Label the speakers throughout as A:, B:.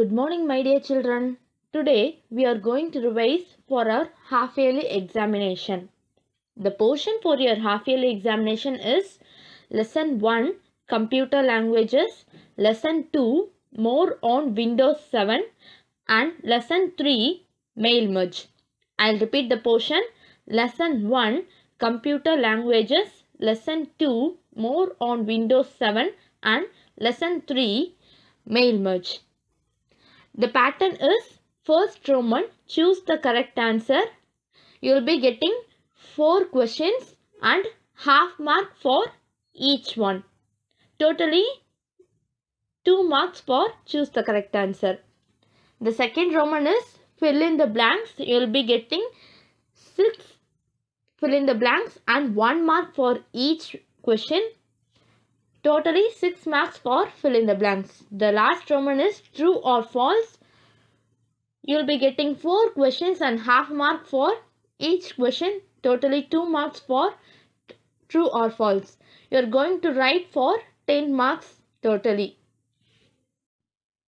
A: Good morning my dear children. Today we are going to revise for our half yearly examination. The portion for your half yearly examination is Lesson 1 Computer Languages, Lesson 2 More on Windows 7 and Lesson 3 Mail Merge. I'll repeat the portion Lesson 1 Computer Languages, Lesson 2 More on Windows 7 and Lesson 3 Mail Merge. The pattern is first Roman choose the correct answer. You will be getting 4 questions and half mark for each one. Totally 2 marks for choose the correct answer. The second Roman is fill in the blanks. You will be getting 6 fill in the blanks and 1 mark for each question Totally 6 marks for fill in the blanks. The last Roman is true or false. You'll be getting 4 questions and half mark for each question. Totally 2 marks for true or false. You're going to write for 10 marks totally.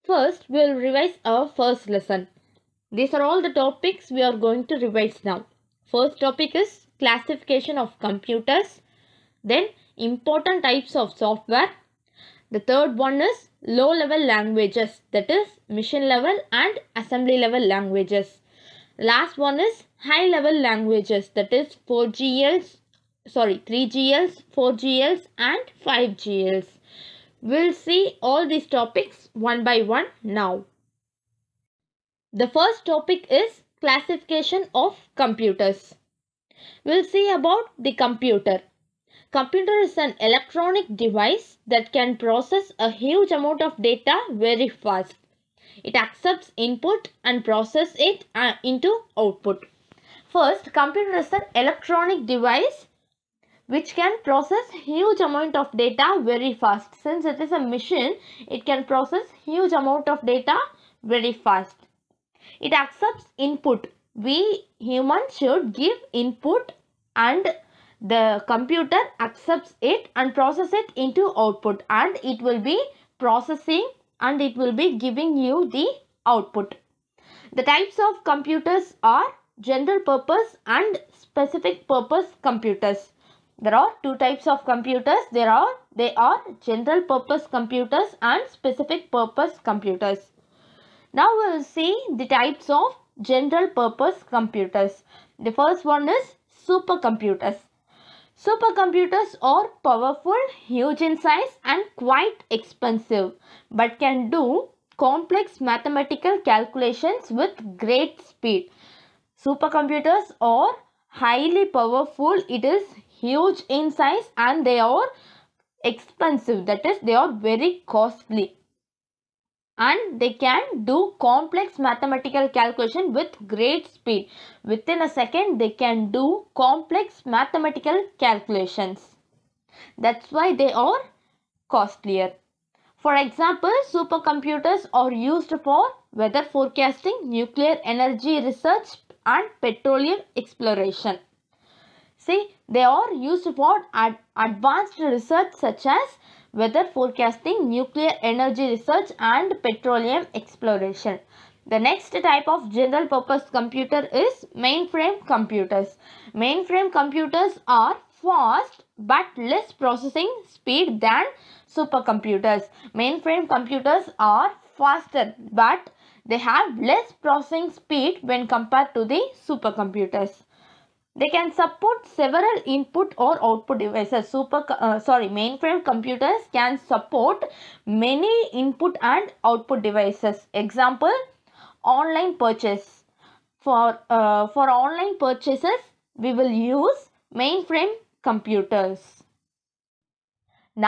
A: First, we'll revise our first lesson. These are all the topics we are going to revise now. First topic is classification of computers. Then important types of software. The third one is low level languages that is machine level and assembly level languages. Last one is high level languages that is 4GLs, sorry 3GLs, 4GLs and 5GLs. We'll see all these topics one by one now. The first topic is classification of computers. We'll see about the computer. Computer is an electronic device that can process a huge amount of data very fast. It accepts input and process it uh, into output. First, computer is an electronic device which can process huge amount of data very fast. Since it is a machine, it can process huge amount of data very fast. It accepts input. We humans should give input and the computer accepts it and process it into output and it will be processing and it will be giving you the output. The types of computers are general purpose and specific purpose computers. There are two types of computers. There are they are general purpose computers and specific purpose computers. Now we will see the types of general purpose computers. The first one is supercomputers. Supercomputers are powerful, huge in size and quite expensive but can do complex mathematical calculations with great speed. Supercomputers are highly powerful, it is huge in size and they are expensive that is they are very costly and they can do complex mathematical calculation with great speed. Within a second, they can do complex mathematical calculations. That's why they are costlier. For example, supercomputers are used for weather forecasting, nuclear energy research and petroleum exploration. See, they are used for ad advanced research such as weather forecasting, nuclear energy research and petroleum exploration. The next type of general purpose computer is mainframe computers. Mainframe computers are fast but less processing speed than supercomputers. Mainframe computers are faster but they have less processing speed when compared to the supercomputers. They can support several input or output devices. Super, uh, sorry, mainframe computers can support many input and output devices. Example, online purchase. For, uh, for online purchases, we will use mainframe computers.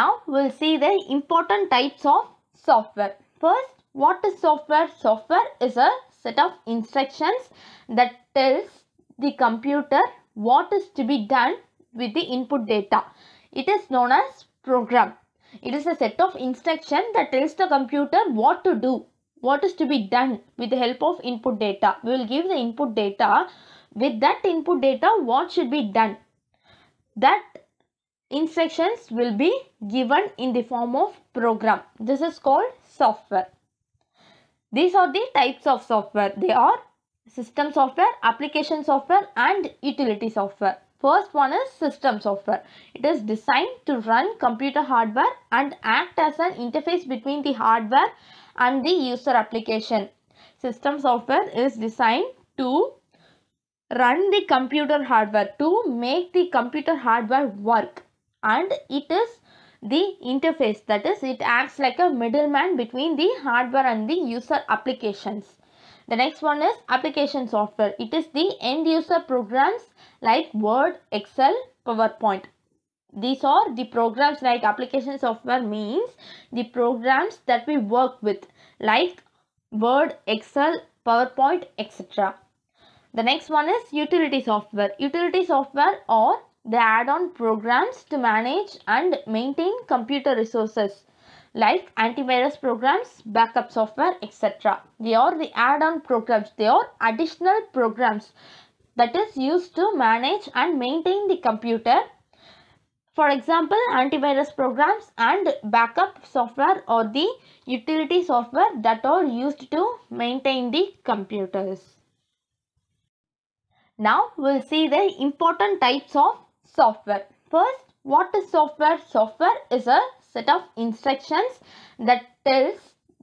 A: Now, we'll see the important types of software. First, what is software? Software is a set of instructions that tells the computer what is to be done with the input data. It is known as program. It is a set of instruction that tells the computer what to do, what is to be done with the help of input data. We will give the input data. With that input data, what should be done? That instructions will be given in the form of program. This is called software. These are the types of software. They are system software, application software and utility software. First one is system software. It is designed to run computer hardware and act as an interface between the hardware and the user application. System software is designed to run the computer hardware, to make the computer hardware work and it is the interface that is it acts like a middleman between the hardware and the user applications. The next one is application software. It is the end user programs like Word, Excel, PowerPoint. These are the programs like application software means the programs that we work with like Word, Excel, PowerPoint, etc. The next one is utility software. Utility software are the add-on programs to manage and maintain computer resources like antivirus programs, backup software, etc. They are the add-on programs. They are additional programs that is used to manage and maintain the computer. For example, antivirus programs and backup software or the utility software that are used to maintain the computers. Now we'll see the important types of software. First, what is software? Software is a set of instructions that tells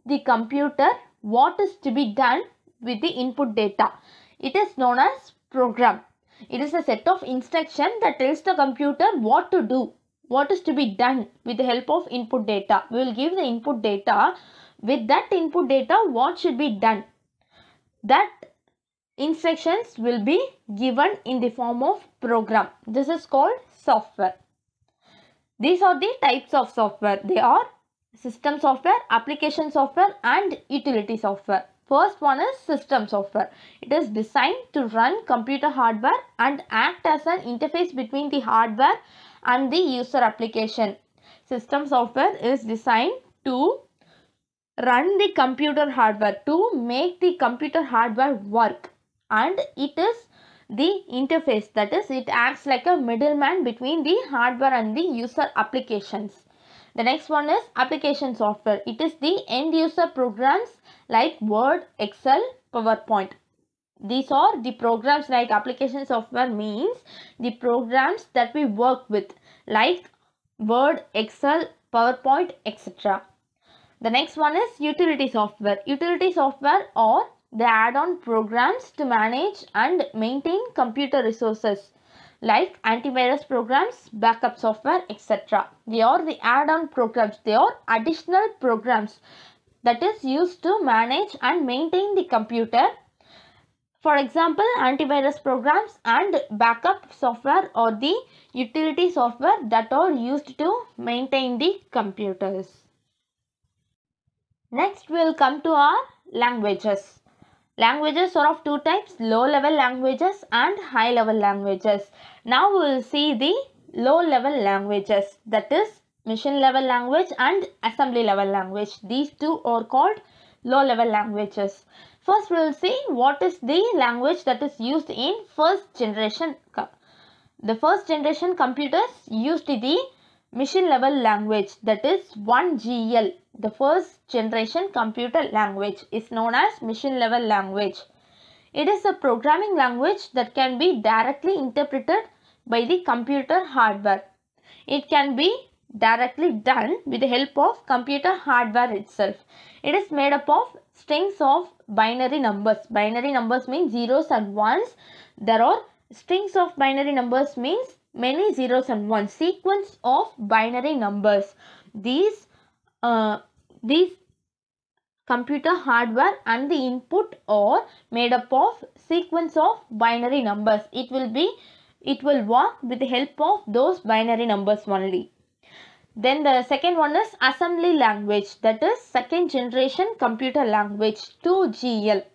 A: the computer what is to be done with the input data. It is known as program. It is a set of instructions that tells the computer what to do, what is to be done with the help of input data. We will give the input data. With that input data, what should be done? That instructions will be given in the form of program. This is called software. These are the types of software. They are system software, application software and utility software. First one is system software. It is designed to run computer hardware and act as an interface between the hardware and the user application. System software is designed to run the computer hardware, to make the computer hardware work and it is the interface that is it acts like a middleman between the hardware and the user applications. The next one is application software. It is the end user programs like Word, Excel, PowerPoint. These are the programs like application software means the programs that we work with like Word, Excel, PowerPoint, etc. The next one is utility software. Utility software or they add on programs to manage and maintain computer resources like antivirus programs, backup software, etc. They are the add-on programs. They are additional programs that is used to manage and maintain the computer. For example, antivirus programs and backup software or the utility software that are used to maintain the computers. Next, we will come to our languages. Languages are of two types, low-level languages and high-level languages. Now we will see the low-level languages that is mission-level language and assembly-level language. These two are called low-level languages. First we will see what is the language that is used in first generation. The first generation computers used the machine level language that is 1GL the first generation computer language is known as machine level language. It is a programming language that can be directly interpreted by the computer hardware. It can be directly done with the help of computer hardware itself. It is made up of strings of binary numbers. Binary numbers mean zeros and ones. There are strings of binary numbers means many zeros and ones. Sequence of binary numbers. These uh, this these computer hardware and the input are made up of sequence of binary numbers. It will be, it will work with the help of those binary numbers only. Then the second one is assembly language that is second generation computer language 2GL.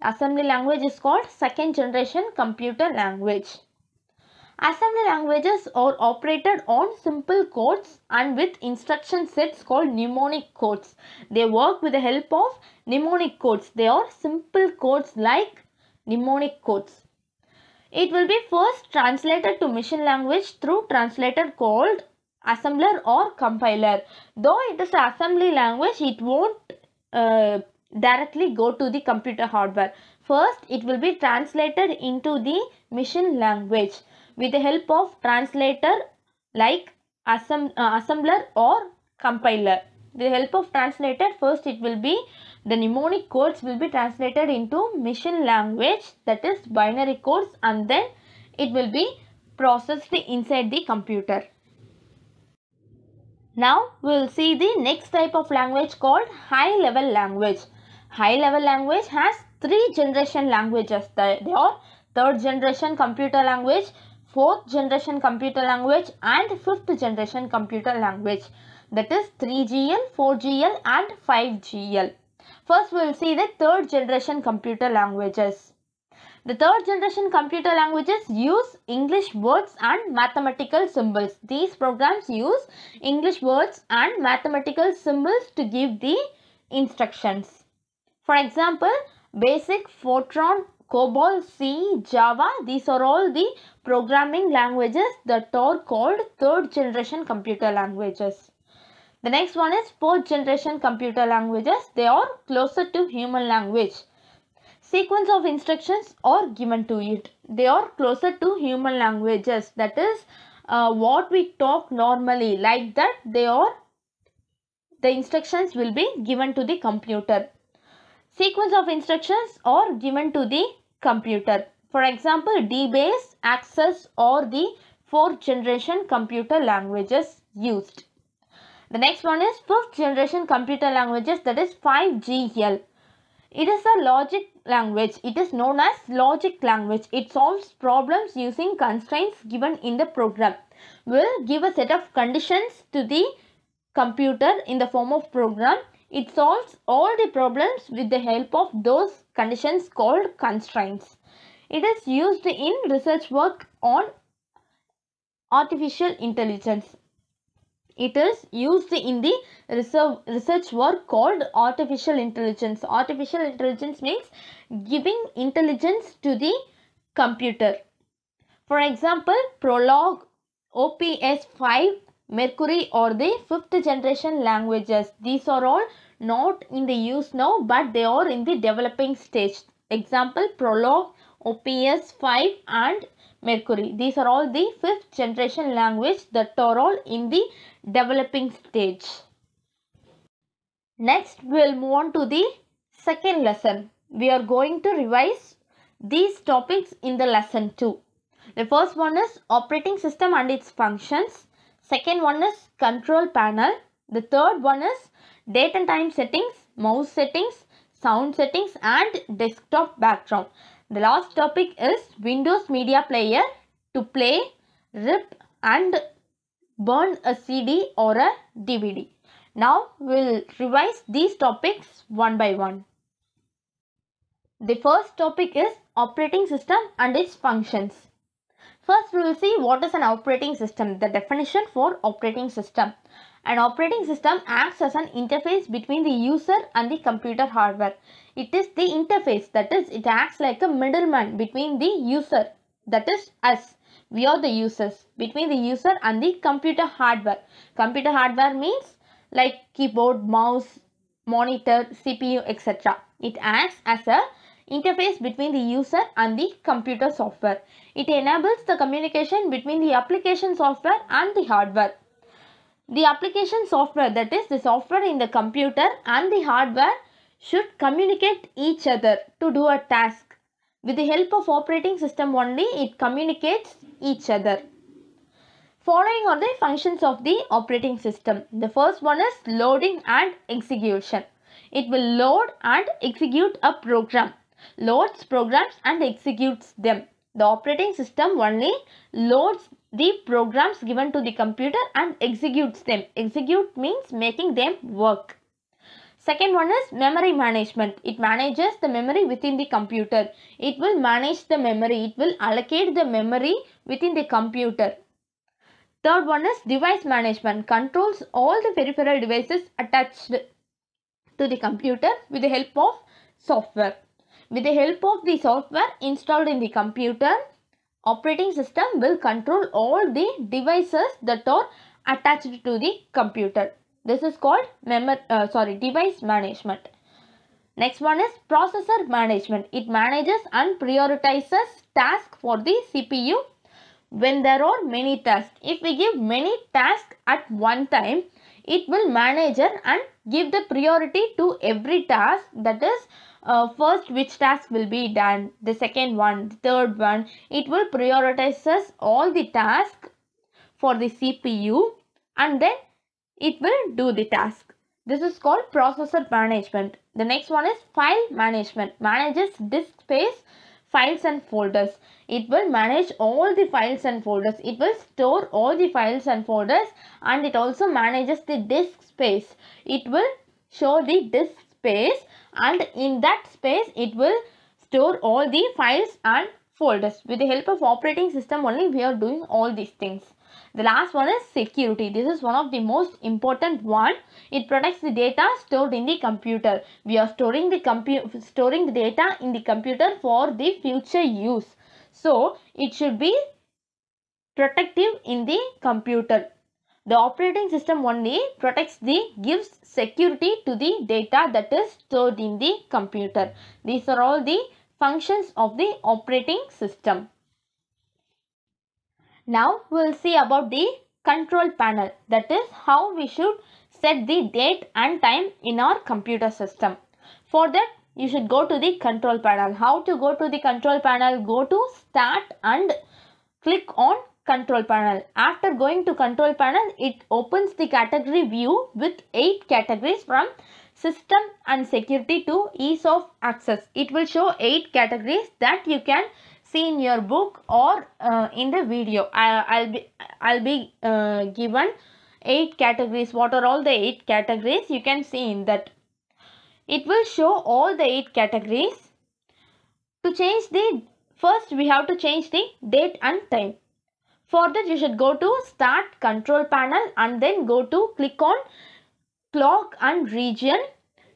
A: Assembly language is called second generation computer language. Assembly languages are operated on simple codes and with instruction sets called mnemonic codes. They work with the help of mnemonic codes. They are simple codes like mnemonic codes. It will be first translated to machine language through translator called assembler or compiler. Though it is assembly language, it won't uh, directly go to the computer hardware. First, it will be translated into the machine language with the help of translator like assemb uh, assembler or compiler. With the help of translator first it will be the mnemonic codes will be translated into machine language that is binary codes and then it will be processed inside the computer. Now we will see the next type of language called high level language. High level language has three generation languages. They are third generation computer language, fourth generation computer language and fifth generation computer language that is 3GL, 4GL and 5GL. First we will see the third generation computer languages. The third generation computer languages use English words and mathematical symbols. These programs use English words and mathematical symbols to give the instructions. For example, BASIC, FORTRAN, COBOL, C, Java, these are all the programming languages that are called third generation computer languages. The next one is fourth generation computer languages. They are closer to human language. Sequence of instructions are given to it. They are closer to human languages. That is uh, what we talk normally. Like that they are the instructions will be given to the computer. Sequence of instructions are given to the computer. For example, DBase, Access or the fourth generation computer languages used. The next one is fifth generation computer languages that is 5GL. It is a logic language. It is known as logic language. It solves problems using constraints given in the program. Will give a set of conditions to the computer in the form of program it solves all the problems with the help of those conditions called constraints. It is used in research work on artificial intelligence. It is used in the research work called artificial intelligence. Artificial intelligence means giving intelligence to the computer. For example, Prolog, OPS 5, Mercury or the fifth generation languages. These are all not in the use now but they are in the developing stage. Example Prologue, OPS 5 and Mercury. These are all the fifth generation language that are all in the developing stage. Next we will move on to the second lesson. We are going to revise these topics in the lesson 2. The first one is operating system and its functions. Second one is control panel. The third one is date and time settings, mouse settings, sound settings and desktop background. The last topic is Windows Media Player to play, rip and burn a CD or a DVD. Now we'll revise these topics one by one. The first topic is operating system and its functions. First, we will see what is an operating system, the definition for operating system. An operating system acts as an interface between the user and the computer hardware. It is the interface, that is, it acts like a middleman between the user, that is us. We are the users, between the user and the computer hardware. Computer hardware means like keyboard, mouse, monitor, CPU, etc. It acts as a interface between the user and the computer software. It enables the communication between the application software and the hardware. The application software that is the software in the computer and the hardware should communicate each other to do a task. With the help of operating system only it communicates each other. Following are the functions of the operating system. The first one is loading and execution. It will load and execute a program loads programs and executes them. The operating system only loads the programs given to the computer and executes them. Execute means making them work. Second one is memory management. It manages the memory within the computer. It will manage the memory. It will allocate the memory within the computer. Third one is device management. Controls all the peripheral devices attached to the computer with the help of software. With the help of the software installed in the computer, operating system will control all the devices that are attached to the computer. This is called memory, uh, sorry, device management. Next one is processor management. It manages and prioritizes tasks for the CPU when there are many tasks. If we give many tasks at one time, it will manage and give the priority to every task that is uh, first which task will be done the second one the third one it will prioritizes all the task for the cpu and then it will do the task this is called processor management the next one is file management manages disk space files and folders it will manage all the files and folders it will store all the files and folders and it also manages the disk space it will show the disk space and in that space it will store all the files and folders. With the help of operating system only we are doing all these things. The last one is security. This is one of the most important one. It protects the data stored in the computer. We are storing the compu storing the data in the computer for the future use. So it should be protective in the computer. The operating system only protects the gives security to the data that is stored in the computer. These are all the functions of the operating system. Now we will see about the control panel that is how we should set the date and time in our computer system. For that you should go to the control panel. How to go to the control panel? Go to start and click on control panel. After going to control panel, it opens the category view with 8 categories from system and security to ease of access. It will show 8 categories that you can see in your book or uh, in the video. I, will be, I'll be uh, given 8 categories. What are all the 8 categories you can see in that. It will show all the 8 categories. To change the, first we have to change the date and time. For that you should go to start control panel and then go to click on clock and region.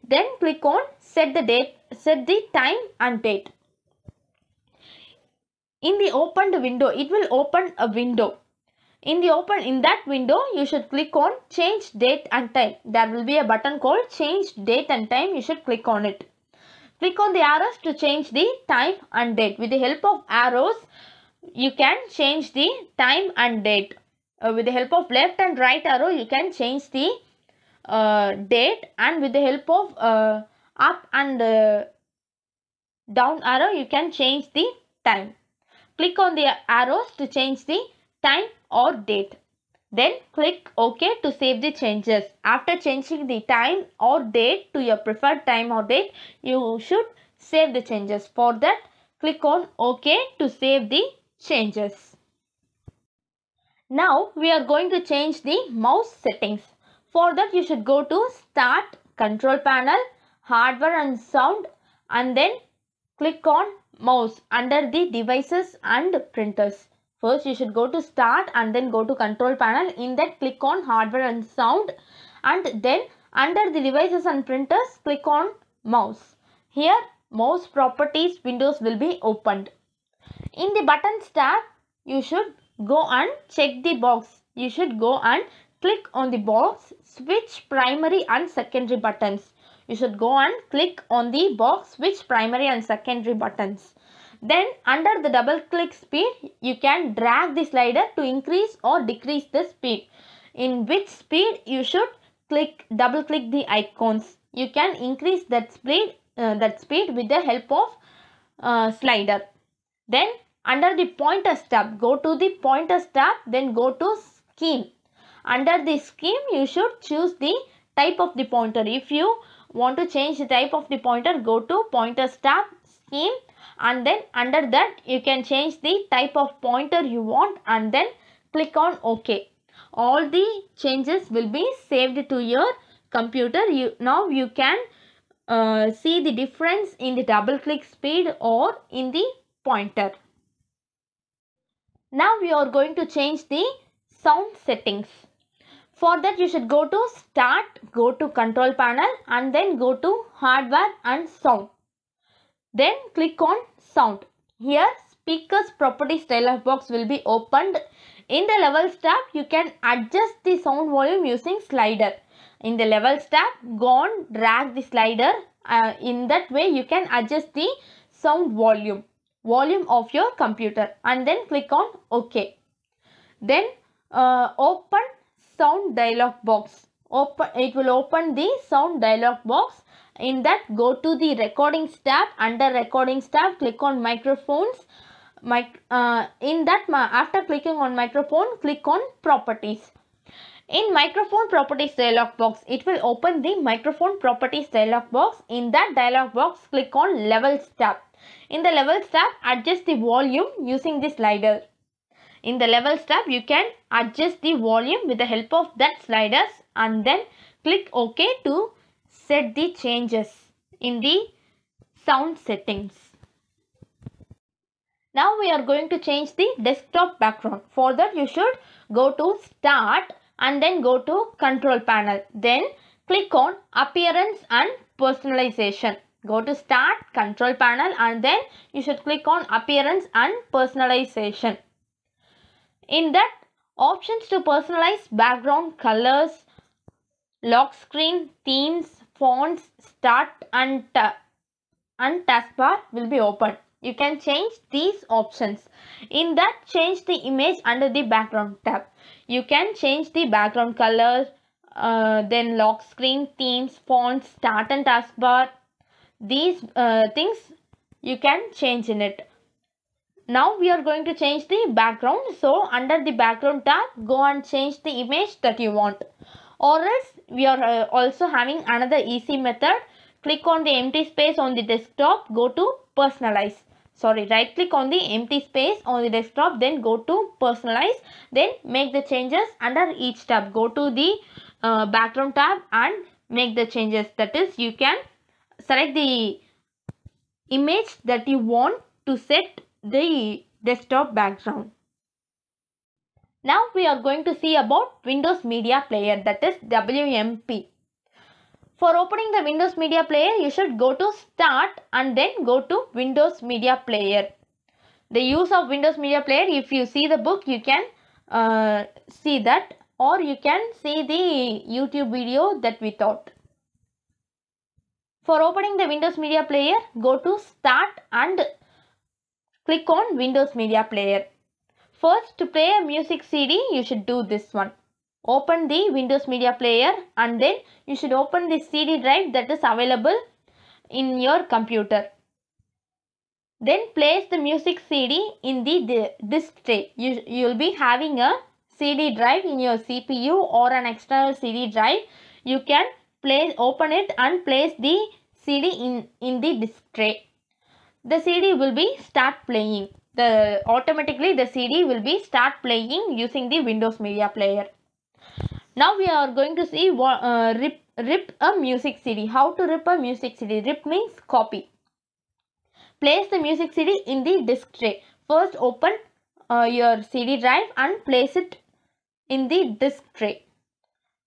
A: Then click on set the date, set the time and date. In the opened window, it will open a window. In the open, in that window, you should click on change date and time. There will be a button called change date and time. You should click on it. Click on the arrows to change the time and date. With the help of arrows, you can change the time and date. Uh, with the help of left and right arrow, you can change the uh, date and with the help of uh, up and uh, down arrow, you can change the time. Click on the arrows to change the time or date. Then click OK to save the changes. After changing the time or date to your preferred time or date, you should save the changes. For that, click on OK to save the changes. Now we are going to change the mouse settings. For that you should go to start control panel hardware and sound and then click on mouse under the devices and printers. First you should go to start and then go to control panel in that click on hardware and sound and then under the devices and printers click on mouse. Here mouse properties windows will be opened in the button tab you should go and check the box you should go and click on the box switch primary and secondary buttons you should go and click on the box switch primary and secondary buttons then under the double click speed you can drag the slider to increase or decrease the speed in which speed you should click double click the icons you can increase that speed uh, that speed with the help of uh, slider then under the pointer tab, go to the pointer tab, then go to scheme. Under the scheme, you should choose the type of the pointer. If you want to change the type of the pointer, go to pointer tab, scheme and then under that you can change the type of pointer you want and then click on OK. All the changes will be saved to your computer. You, now you can uh, see the difference in the double click speed or in the pointer. Now we are going to change the sound settings. For that you should go to start, go to control panel and then go to hardware and sound. Then click on sound. Here speakers properties dialog box will be opened. In the levels tab you can adjust the sound volume using slider. In the levels tab go on drag the slider. Uh, in that way you can adjust the sound volume volume of your computer and then click on OK. Then uh, open sound dialog box. Open, it will open the sound dialog box. In that go to the recordings tab. Under recordings tab click on microphones. Mic uh, in that after clicking on microphone click on properties. In microphone properties dialog box, it will open the microphone properties dialog box. In that dialog box, click on levels tab. In the levels tab, adjust the volume using the slider. In the levels tab, you can adjust the volume with the help of that sliders and then click OK to set the changes in the sound settings. Now we are going to change the desktop background. For that you should go to start and then go to control panel. Then click on appearance and personalization. Go to start, control panel and then you should click on appearance and personalization. In that options to personalize background colors, lock screen, themes, fonts, start and, uh, and taskbar will be open. You can change these options. In that change the image under the background tab. You can change the background color, uh, then lock screen, themes, fonts, start and taskbar, these uh, things you can change in it now we are going to change the background so under the background tab go and change the image that you want or else we are uh, also having another easy method click on the empty space on the desktop go to personalize sorry right click on the empty space on the desktop then go to personalize then make the changes under each tab go to the uh, background tab and make the changes that is you can select the image that you want to set the desktop background. Now we are going to see about Windows Media Player that is WMP. For opening the Windows Media Player, you should go to Start and then go to Windows Media Player. The use of Windows Media Player, if you see the book, you can uh, see that or you can see the YouTube video that we taught. For opening the Windows Media Player, go to Start and click on Windows Media Player. First, to play a music CD, you should do this one. Open the Windows Media Player and then you should open the CD drive that is available in your computer. Then place the music CD in the disk tray. You, you'll be having a CD drive in your CPU or an external CD drive. You can place open it and place the CD in, in the disk tray. The CD will be start playing. The automatically the CD will be start playing using the Windows Media Player. Now we are going to see what, uh, rip, rip a music CD. How to rip a music CD? Rip means copy. Place the music CD in the disk tray. First open uh, your CD drive and place it in the disk tray.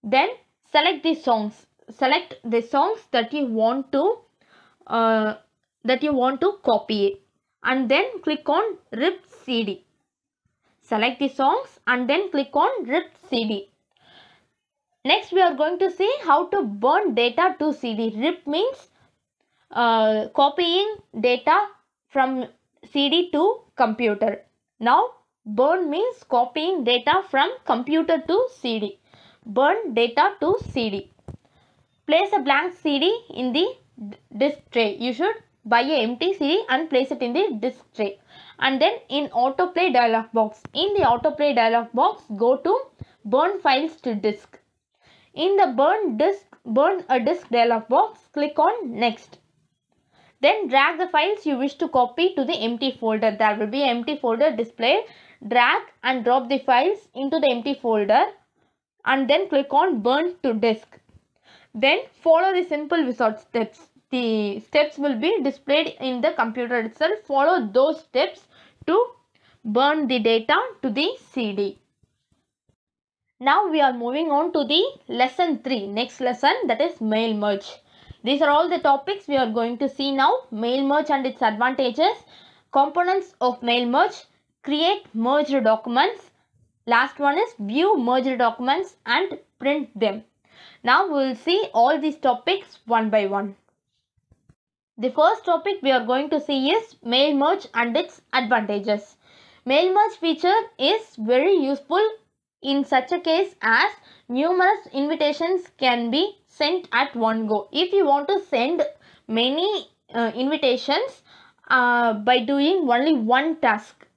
A: Then select the songs select the songs that you want to uh, that you want to copy and then click on rip cd select the songs and then click on rip cd next we are going to see how to burn data to cd rip means uh, copying data from cd to computer now burn means copying data from computer to cd burn data to cd Place a blank CD in the disc tray. You should buy a empty CD and place it in the disc tray. And then in autoplay dialog box. In the autoplay dialog box, go to burn files to disk. In the burn disk, burn a disk dialog box, click on next. Then drag the files you wish to copy to the empty folder. There will be empty folder displayed. Drag and drop the files into the empty folder and then click on burn to disk. Then follow the simple without steps. The steps will be displayed in the computer itself. Follow those steps to burn the data to the CD. Now we are moving on to the lesson 3. Next lesson that is mail merge. These are all the topics we are going to see now. Mail merge and its advantages. Components of mail merge. Create merged documents. Last one is view merged documents and print them. Now we will see all these topics one by one. The first topic we are going to see is mail merge and its advantages. Mail merge feature is very useful in such a case as numerous invitations can be sent at one go. If you want to send many uh, invitations uh, by doing only one task,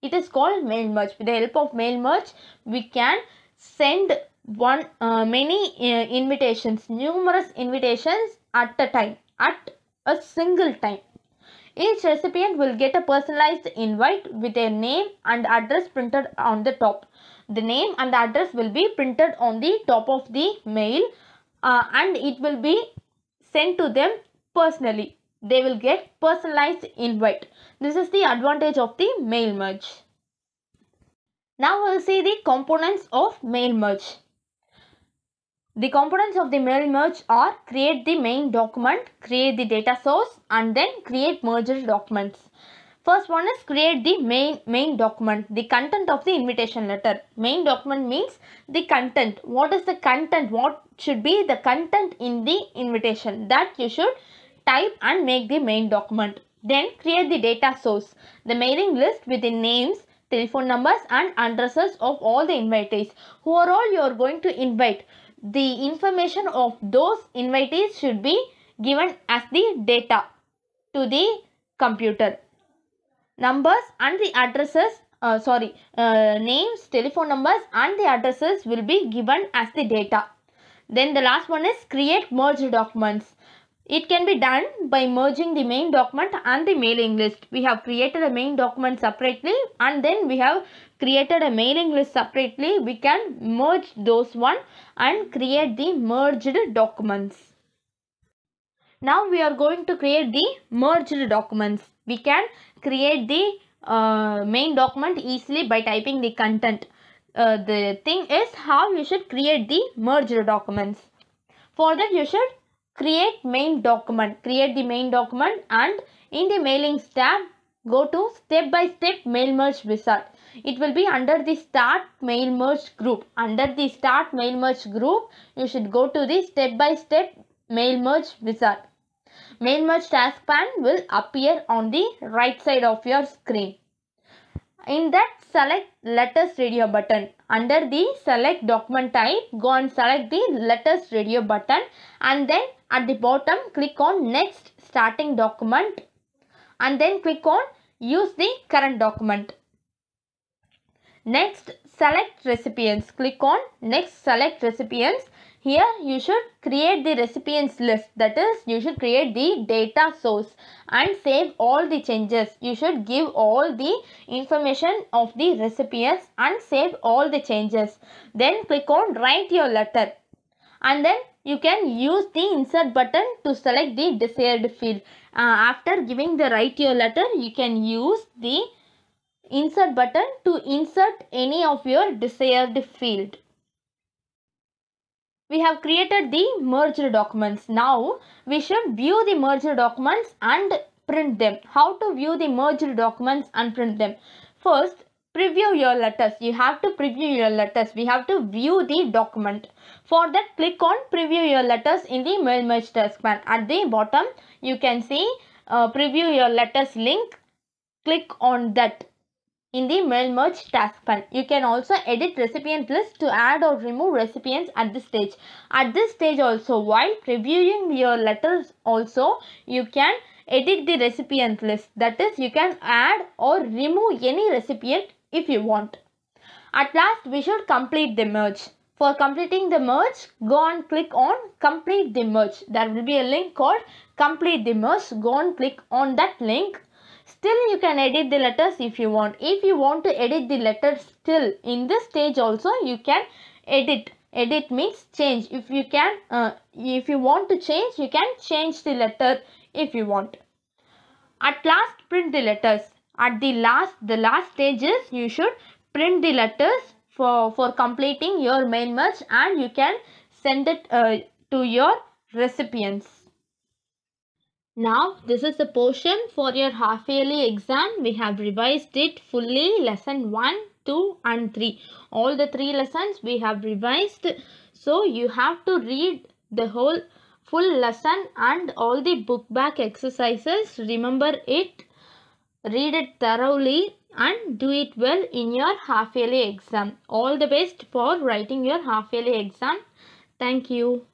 A: it is called mail merge. With the help of mail merge, we can send one uh, many uh, invitations numerous invitations at a time at a single time each recipient will get a personalized invite with their name and address printed on the top the name and the address will be printed on the top of the mail uh, and it will be sent to them personally they will get personalized invite this is the advantage of the mail merge now we'll see the components of mail merge the components of the mail merge are create the main document, create the data source and then create merged documents. First one is create the main main document, the content of the invitation letter. Main document means the content. What is the content? What should be the content in the invitation that you should type and make the main document. Then create the data source, the mailing list with the names, telephone numbers and addresses of all the invitees. Who are all you are going to invite the information of those invitees should be given as the data to the computer. Numbers and the addresses, uh, sorry, uh, names, telephone numbers and the addresses will be given as the data. Then the last one is create merge documents. It can be done by merging the main document and the mailing list. We have created a main document separately and then we have created a mailing list separately. We can merge those one and create the merged documents. Now we are going to create the merged documents. We can create the uh, main document easily by typing the content. Uh, the thing is how you should create the merged documents. For that you should create main document create the main document and in the mailings tab go to step by step mail merge wizard it will be under the start mail merge group under the start mail merge group you should go to the step by step mail merge wizard mail merge task pan will appear on the right side of your screen in that select letters radio button. Under the select document type go and select the letters radio button and then at the bottom click on next starting document and then click on use the current document. Next select recipients. Click on next select recipients here you should create the recipients list that is you should create the data source and save all the changes you should give all the information of the recipients and save all the changes then click on write your letter and then you can use the insert button to select the desired field uh, after giving the write your letter you can use the insert button to insert any of your desired field we have created the merged documents. Now we should view the merged documents and print them. How to view the merged documents and print them? First, preview your letters. You have to preview your letters. We have to view the document. For that, click on preview your letters in the mail merge taskbar. At the bottom, you can see uh, preview your letters link. Click on that in the mail merge task pane, You can also edit recipient list to add or remove recipients at this stage. At this stage also while previewing your letters also you can edit the recipient list. That is you can add or remove any recipient if you want. At last we should complete the merge. For completing the merge, go and click on complete the merge. There will be a link called complete the merge. Go and click on that link Still you can edit the letters if you want. If you want to edit the letter still in this stage also you can edit. Edit means change. If you can, uh, if you want to change, you can change the letter if you want. At last print the letters. At the last, the last stages, you should print the letters for, for completing your main merge and you can send it uh, to your recipients. Now this is the portion for your half yearly exam. We have revised it fully lesson 1, 2 and 3. All the three lessons we have revised. So you have to read the whole full lesson and all the book back exercises. Remember it, read it thoroughly and do it well in your half yearly exam. All the best for writing your half yearly exam. Thank you.